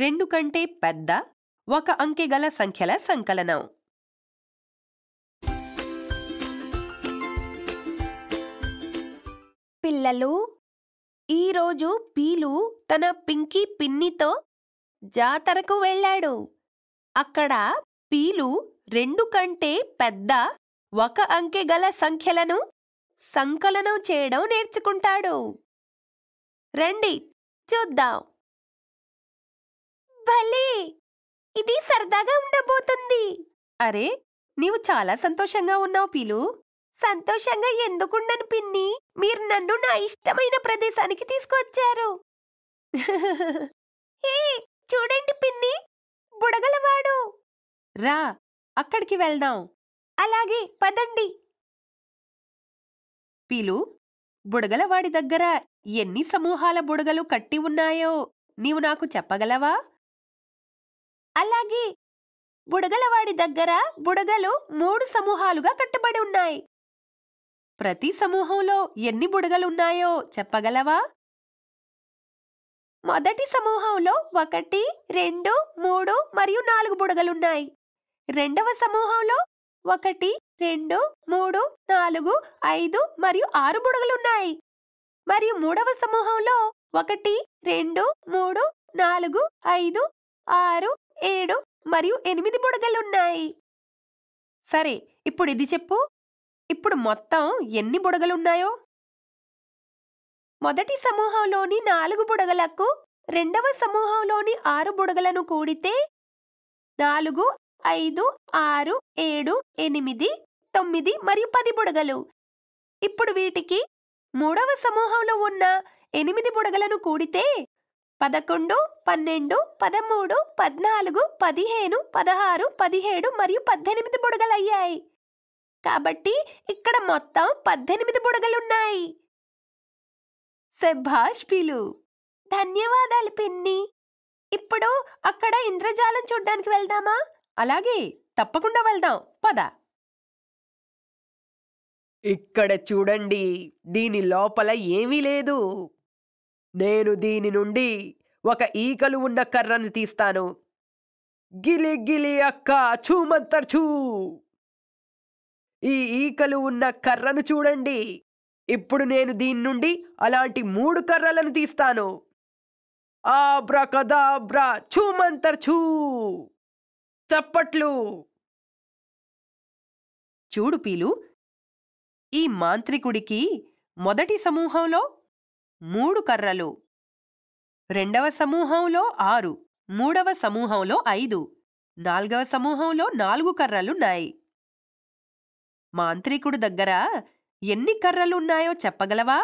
రెండు కంటే పెద్ద ఒక అంకె గల సంఖ్యల సంకలనం పిల్లలు ఈరోజు పీలు తన పింకీ పిన్నితో జాతరకు వెళ్ళాడు అక్కడ పీలు రెండు కంటే పెద్ద ఒక అంకె గల సంఖ్యలను సంకలనం చేయడం నేర్చుకుంటాడు రండి చూద్దాం భలే ఇది సరదాగా ఉండబోతుంది అరే నీవు చాలా సంతోషంగా ఉన్నావు పీలు సంతోషంగా ఎందుకుండను పిన్ని మీరు నన్ను నా ఇష్టమైన ప్రదేశానికి తీసుకొచ్చారు ఏ చూడండి పిన్ని బుడగలవాడు రా అక్కడికి వెళ్దాం అలాగే పదండి పీలు బుడగలవాడి దగ్గర ఎన్ని సమూహాల బుడగలు కట్టి ఉన్నాయో నీవు నాకు చెప్పగలవా అలాగే బుడగలవాడి దగ్గర బుడగలు మూడు సమూహాలుగా కట్టబడి ఉన్నాయి ప్రతి సమూహంలో ఎన్ని బుడగలున్నాయో చెప్పగలవా మొదటి సమూహంలో ఒకటి రెండు మూడు మరియు నాలుగు బుడగలున్నాయి రెండవ సమూహంలో ఒకటి రెండు మూడు నాలుగు ఐదు మరియు ఆరు బుడగలున్నాయి మరియు మూడవ సమూహంలో ఒకటి రెండు మూడు నాలుగు ఐదు ఆరు ఏడు మరియు ఎనిమిది బుడగలున్నాయి సరే ఇప్పుడు ఇది చెప్పు ఇప్పుడు మొత్తం ఎన్ని బుడగలున్నాయో మొదటి సమూహంలోని నాలుగు బుడగలకు రెండవ సమూహంలోని ఆరు బుడగలను కూడితే నాలుగు ఐదు ఆరు ఏడు ఎనిమిది తొమ్మిది మరియు పది బుడగలు ఇప్పుడు వీటికి మూడవ సమూహంలో ఉన్న ఎనిమిది బుడగలను కూడితే పదకొండు పన్నెండు పదమూడు పద్నాలుగు పదిహేను పదహారు పదిహేడు మరియు పద్దెనిమిది బుడగలయ్యాయి కాబట్టి ఇక్కడ మొత్తం పద్దెనిమిది బుడగలున్నాయి శభాష్ ధన్యవాదాలు పిన్ని ఇప్పుడు అక్కడ ఇంద్రజాలం చూడ్డానికి వెళ్దామా అలాగే తప్పకుండా వెళ్దాం పద ఇక్కడ చూడండి దీని లోపల ఏమీ లేదు నేను దీని నుండి ఒక ఈకలు ఉన్న కర్రను తీస్తాను గిలి గిలి అక్క చూమంతర్చూ ఈ ఈకలు ఉన్న కర్రను చూడండి ఇప్పుడు నేను దీని నుండి అలాంటి మూడు కర్రలను తీస్తాను ఆబ్రా కదాబ్రా చూమంతర్చూ చప్పట్లు చూడు పీలు ఈ మాంత్రికుడికి మొదటి సమూహంలో మూడు కర్రలు రెండవ సమూహంలో ఆరు మూడవ సమూహంలో ఐదు నాల్గవ సమూహంలో నాలుగు కర్రలున్నాయి మాంత్రికుడు దగ్గర ఎన్ని కర్రలున్నాయో చెప్పగలవా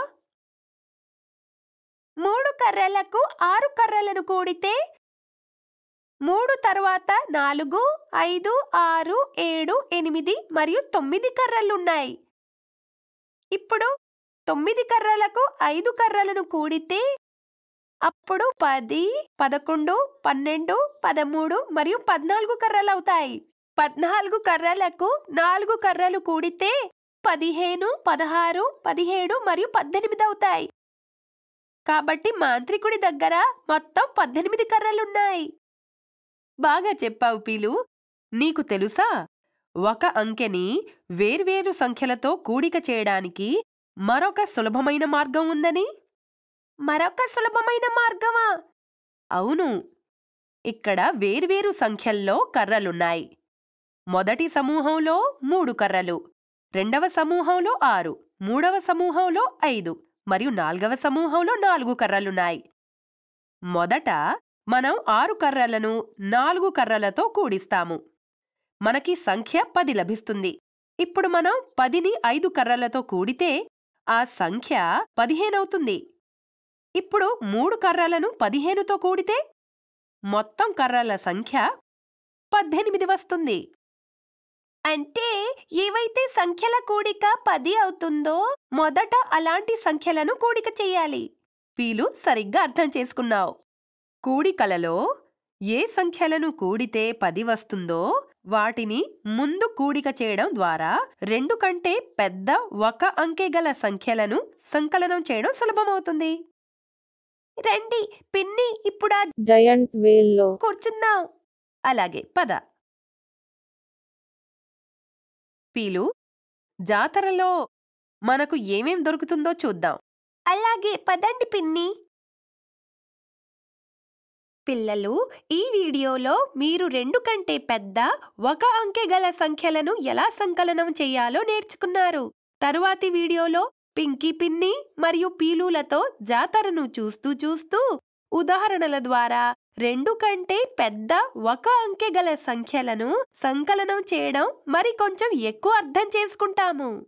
మూడు కర్రలకు ఆరు కర్రలను కూడితే మూడు తర్వాత నాలుగు ఐదు ఆరు ఏడు ఎనిమిది మరియు తొమ్మిది కర్రలున్నాయి ఇప్పుడు తొమ్మిది కర్రలకు ఐదు కర్రలను కూడితే అప్పుడు పది పదకొండు పన్నెండు పదమూడు మరియు పద్నాలుగు కర్రలు అవుతాయి పద్నాలుగు కర్రలకు నాలుగు కర్రలు కూడితే పదిహేను పదహారు పదిహేడు మరియు పద్దెనిమిది అవుతాయి కాబట్టి మాంత్రికుడి దగ్గర మొత్తం పద్దెనిమిది కర్రలున్నాయి బాగా చెప్పావు పీలు నీకు తెలుసా ఒక అంకెని వేర్వేరు సంఖ్యలతో కూడిక చేయడానికి మరొక సులభమైన మార్గం ఉందని మరొక సులభమైన మార్గమా అవును ఇక్కడ వేర్వేరు సంఖ్యల్లో కర్రలున్నాయి మొదటి సమూహంలో మూడు కర్రలు రెండవ సమూహంలో ఆరు మూడవ సమూహంలో ఐదు మరియు నాలుగవ సమూహంలో నాలుగు కర్రలున్నాయి మొదట మనం ఆరు కర్రలను నాలుగు కర్రలతో కూడిస్తాము మనకి సంఖ్య పది లభిస్తుంది ఇప్పుడు మనం పదిని ఐదు కర్రలతో కూడితే ఆ సంఖ్య పదిహేనవుతుంది ఇప్పుడు మూడు కర్రలను పదిహేనుతో కూడితే మొత్తం కర్రల సంఖ్య పద్దెనిమిది వస్తుంది అంటే ఏవైతే సంఖ్యల కూడిక పది అవుతుందో మొదట అలాంటి సంఖ్యలను కూడిక చెయ్యాలి వీలు సరిగ్గా అర్థం చేసుకున్నావు కూడికలలో ఏ సంఖ్యలను కూడితే పది వస్తుందో వాటిని ముందు కూడిక చేయడం ద్వారా రెండు కంటే పెద్ద ఒక అంకె గల సంఖ్యలను సంకలనం చేయడం సులభమవుతుంది రండి పిన్ని ఇప్పుడు జయంట్ వేల్లో కూర్చుందాం అలాగే పద పీలు జాతరలో మనకు ఏమేం దొరుకుతుందో చూద్దాం అలాగే పదండి పిన్ని పిల్లలు ఈ వీడియోలో మీరు రెండు కంటే పెద్ద ఒక అంకె గల సంఖ్యలను ఎలా సంకలనం చేయాలో నేర్చుకున్నారు తరువాతి వీడియోలో పింకీ పిన్ని మరియు పీలులతో జాతరను చూస్తూ చూస్తూ ఉదాహరణల ద్వారా రెండు కంటే పెద్ద ఒక అంకె గల సంఖ్యలను సంకలనం చేయడం మరి కొంచెం ఎక్కువ అర్థం చేసుకుంటాము